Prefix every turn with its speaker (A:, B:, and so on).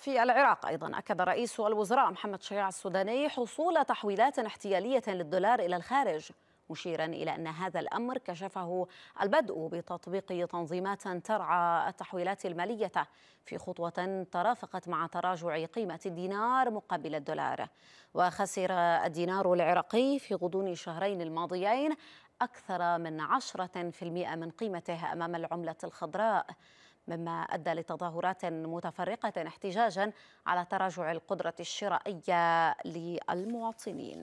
A: في العراق أيضا أكد رئيس الوزراء محمد شيع السوداني حصول تحويلات احتيالية للدولار إلى الخارج مشيرا إلى أن هذا الأمر كشفه البدء بتطبيق تنظيمات ترعى التحويلات المالية في خطوة ترافقت مع تراجع قيمة الدينار مقابل الدولار وخسر الدينار العراقي في غضون الشهرين الماضيين أكثر من 10% من قيمته أمام العملة الخضراء مما أدى لتظاهرات متفرقة احتجاجا على تراجع القدرة الشرائية للمواطنين